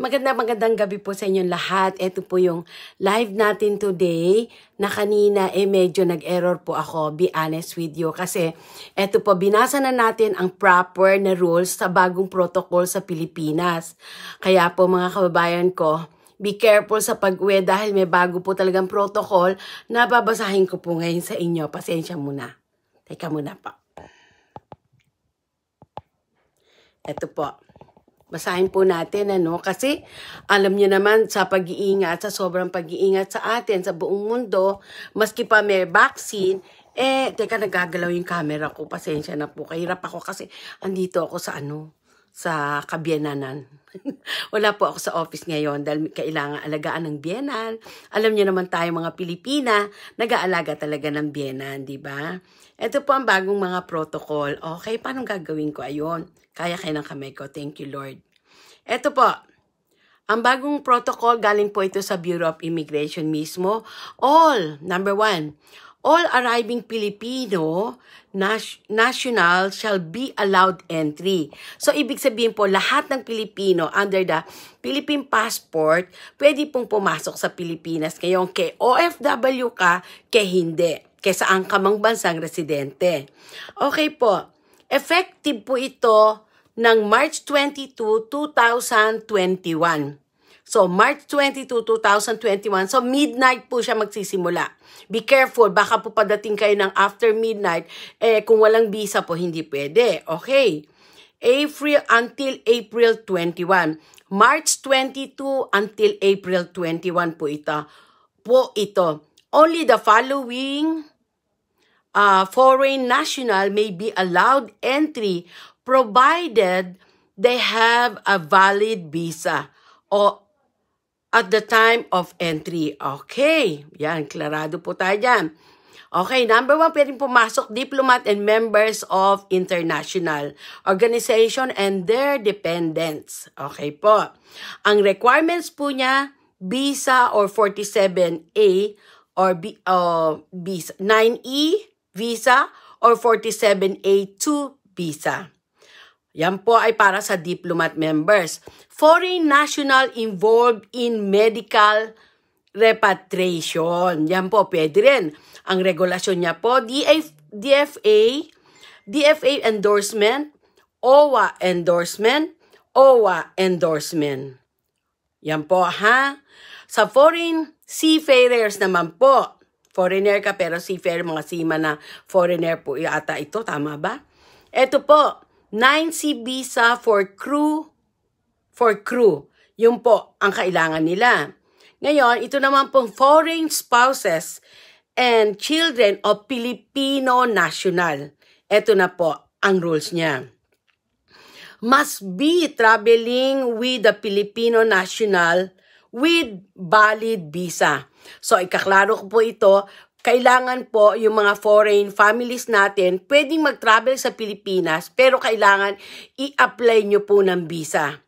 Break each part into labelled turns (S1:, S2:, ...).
S1: Maganda magandang gabi po sa inyong lahat. Ito po yung live natin today na kanina eh medyo nag-error po ako, be honest with you. Kasi ito po, binasa na natin ang proper na rules sa bagong protocol sa Pilipinas. Kaya po mga kababayan ko, be careful sa pag-uwi dahil may bago po talagang protocol na babasahin ko po ngayon sa inyo. Pasensya muna. Teka muna pa. Ito po. Basahin po natin ano kasi alam niyo naman sa pag-iingat, sa sobrang pag-iingat sa atin sa buong mundo, maski pa may vaccine, eh teka nagagalaw yung camera ko. Pasensya na po. Kahirap ako kasi andito ako sa ano sa kabienanan. Wala po ako sa office ngayon dahil kailangan alagaan ng bienan. Alam niyo naman tayo mga Pilipina, nag-aalaga talaga ng bienan, di ba? Ito po ang bagong mga protocol. Okay, paano gagawin ko? Ayun, kaya kayo ng kamay ko. Thank you, Lord. Ito po, ang bagong protocol galing po ito sa Bureau of Immigration mismo. All, number one, all arriving Filipino nas- national shall be allowed entry. So, ibig sabihin po, lahat ng Pilipino under the Philippine passport, pwede pong pumasok sa Pilipinas ngayon. Kay OFW ka, kay hindi kaysa ang kamang bansang residente. Okay po, effective po ito ng March 22, 2021. So, March 22, 2021. So, midnight po siya magsisimula. Be careful, baka po padating kayo ng after midnight, eh, kung walang visa po, hindi pwede. Okay. April until April 21. March 22 until April 21 po ito. Po ito. Only the following uh, foreign national may be allowed entry provided they have a valid visa or at the time of entry. Okay, yan, klarado po tayo dyan. Okay, number one, pwedeng pumasok diplomat and members of international organization and their dependents. Okay po. Ang requirements po niya, visa or 47A or B, uh, visa, 9E visa or 47A2 visa. Yan po ay para sa diplomat members. Foreign national involved in medical repatriation. Yan po, pwede rin. Ang regulasyon niya po, DF, DFA, DFA endorsement, OWA endorsement, OWA endorsement. Yan po ha. Sa foreign seafarers naman po, Foreigner ka pero si seafair, mga sima na foreigner po yata ito. Tama ba? Ito po, 9C visa for crew, for crew. Yun po ang kailangan nila. Ngayon, ito naman po foreign spouses and children of Filipino national. Ito na po ang rules niya. Must be traveling with the Filipino national with valid visa. So, ikaklaro ko po ito kailangan po yung mga foreign families natin pwedeng mag-travel sa Pilipinas pero kailangan i-apply nyo po ng visa.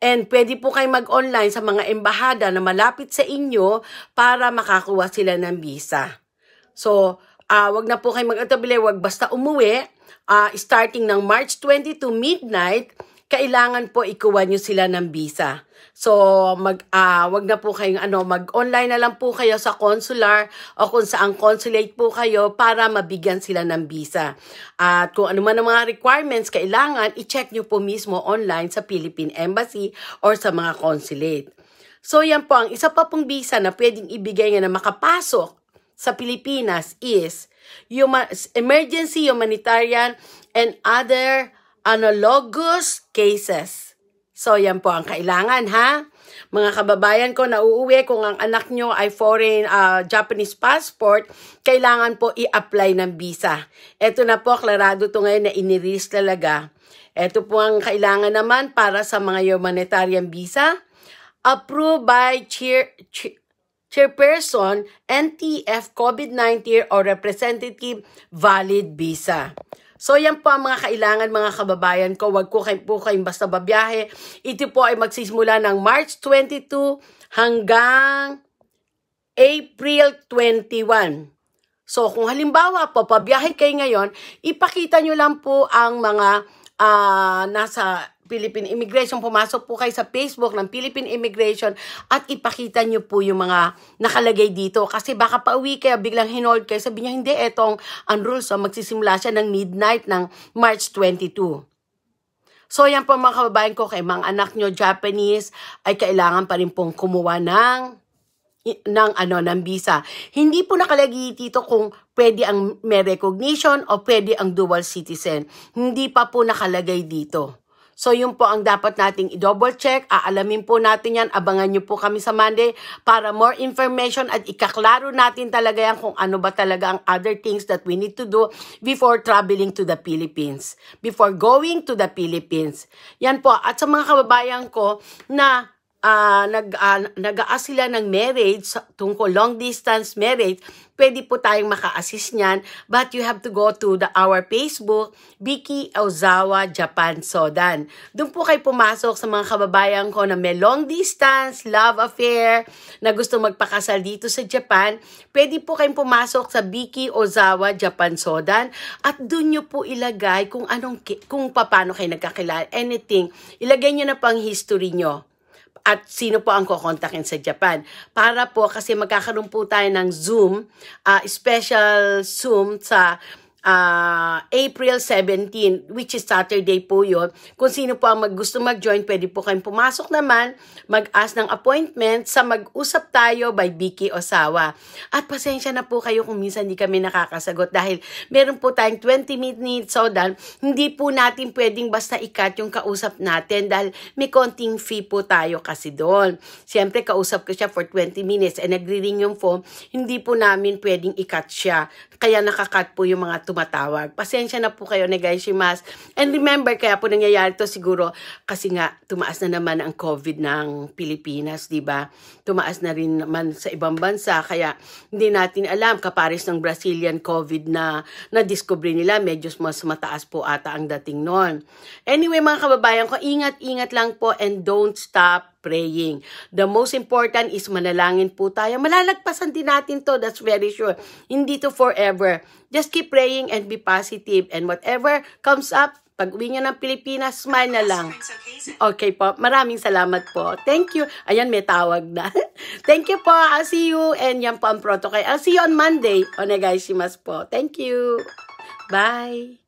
S1: And pwede po kayo mag-online sa mga embahada na malapit sa inyo para makakuha sila ng visa. So, uh, wag na po kayo mag-atabili, wag basta umuwi. Uh, starting ng March 22 midnight, kailangan po ikuha nyo sila ng visa. So, mag, uh, wag na po kayong ano, mag-online na lang po kayo sa consular o kung saan consulate po kayo para mabigyan sila ng visa. At kung ano man ang mga requirements kailangan, i-check nyo po mismo online sa Philippine Embassy or sa mga consulate. So, yan po. Ang isa pa pong visa na pwedeng ibigay nga na makapasok sa Pilipinas is human, emergency humanitarian and other analogous cases. So, yan po ang kailangan, ha? Mga kababayan ko, nauuwi kung ang anak nyo ay foreign uh, Japanese passport, kailangan po i-apply ng visa. Ito na po, klarado to ngayon na iniris talaga. Ito po ang kailangan naman para sa mga humanitarian visa. Approved by cheer, chairperson, NTF COVID-19 or representative valid visa. So yan po ang mga kailangan mga kababayan ko. Huwag ko kayo po kayong basta babiyahe. Ito po ay magsisimula ng March 22 hanggang April 21. So kung halimbawa po, pabiyahe kayo ngayon, ipakita nyo lang po ang mga uh, nasa Philippine Immigration, pumasok po kayo sa Facebook ng Philippine Immigration at ipakita nyo po yung mga nakalagay dito. Kasi baka pauwi kayo, biglang hinold kayo, sabi niya, hindi, etong ang rules, so oh, magsisimula siya ng midnight ng March 22. So yan po mga kababayan ko, kay mga anak nyo, Japanese, ay kailangan pa rin pong kumuha ng ng ano ng visa. Hindi po nakalagay dito kung pwede ang may recognition o pwede ang dual citizen. Hindi pa po nakalagay dito. So yun po ang dapat nating i-double check. Aalamin po natin yan. Abangan nyo po kami sa Monday para more information at ikaklaro natin talaga yan kung ano ba talaga ang other things that we need to do before traveling to the Philippines. Before going to the Philippines. Yan po. At sa mga kababayan ko na uh, nag, uh, ah, nag-aas sila ng marriage, tungkol long distance marriage, pwede po tayong maka-assist niyan. But you have to go to the our Facebook, Vicky Ozawa, Japan, Sodan. Doon po kayo pumasok sa mga kababayan ko na may long distance, love affair, na gusto magpakasal dito sa Japan. Pwede po kayong pumasok sa Vicky Ozawa, Japan, Sodan. At doon niyo po ilagay kung anong kung paano kayo nagkakilala. Anything. Ilagay niyo na pang history niyo at sino po ang kukontakin sa Japan. Para po kasi magkakaroon po tayo ng Zoom, uh, special Zoom sa uh, April 17, which is Saturday po yon. Kung sino po ang mag gusto mag-join, pwede po kayong pumasok naman, mag-ask ng appointment sa Mag-usap Tayo by Vicky Osawa. At pasensya na po kayo kung minsan hindi kami nakakasagot dahil meron po tayong 20 minutes so dan, hindi po natin pwedeng basta ikat yung kausap natin dahil may konting fee po tayo kasi doon. Siyempre, kausap ko siya for 20 minutes and nagre ring yung phone, hindi po namin pwedeng ikat siya. Kaya nakakat po yung mga tumatawag. Pasensya na po kayo, negashimas. And remember, kaya po nangyayari to siguro kasi nga tumaas na naman ang COVID ng Pilipinas, di ba? Tumaas na rin naman sa ibang bansa. Kaya hindi natin alam, kapares ng Brazilian COVID na na-discover nila, medyo mas mataas po ata ang dating noon. Anyway, mga kababayan ko, ingat-ingat lang po and don't stop praying. The most important is manalangin po tayo. Malalagpasan din natin to, that's very sure. Hindi to forever. Just keep praying and be positive. And whatever comes up, pag uwi nyo ng Pilipinas, smile na lang. Okay po. Maraming salamat po. Thank you. Ayan, may tawag na. Thank you po. I'll see you. And yan po ang protocol. I'll see you on Monday. Onegaishimasu po. Thank you. Bye.